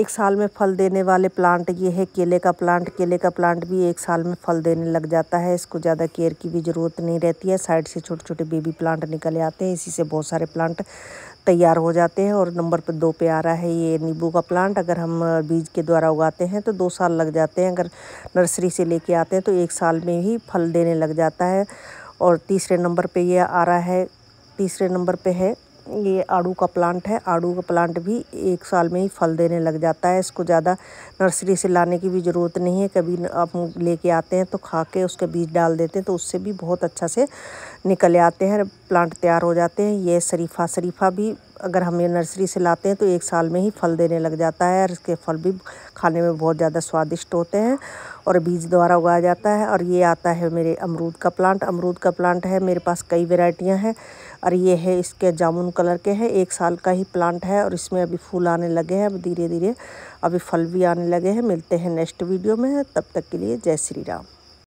एक साल में फल देने वाले प्लांट ये है केले का प्लांट केले का प्लांट भी एक साल में फल देने लग जाता है इसको ज़्यादा केयर की भी ज़रूरत नहीं रहती है साइड से छोटे छोटे बेबी प्लांट निकले आते हैं इसी से बहुत सारे प्लांट तैयार हो जाते हैं और नंबर पर दो पे आ रहा है ये नींबू का प्लांट अगर हम बीज के द्वारा उगाते हैं तो दो साल लग जाते हैं अगर नर्सरी से लेके आते हैं तो एक साल में ही फल देने लग जाता है और तीसरे नंबर पर ये आ रहा है तीसरे नंबर पर है ये आड़ू का प्लांट है आड़ू का प्लांट भी एक साल में ही फल देने लग जाता है इसको ज़्यादा नर्सरी से लाने की भी ज़रूरत नहीं है कभी आप लेके आते हैं तो खा के उसके बीज डाल देते हैं तो उससे भी बहुत अच्छा से निकल आते हैं प्लांट तैयार हो जाते हैं ये शरीफा शरीफा भी अगर हम ये नर्सरी से लाते हैं तो एक साल में ही फल देने लग जाता है और इसके फल भी खाने में बहुत ज़्यादा स्वादिष्ट होते हैं और बीज द्वारा उगाया जाता है और ये आता है मेरे अमरूद का प्लांट अमरूद का प्लांट है मेरे पास कई वेराइटियाँ हैं और ये है इसके जामुन कलर के हैं एक साल का ही प्लांट है और इसमें अभी फूल आने लगे हैं अब धीरे धीरे अभी फल भी आने लगे हैं मिलते हैं नेक्स्ट वीडियो में तब तक के लिए जय श्री राम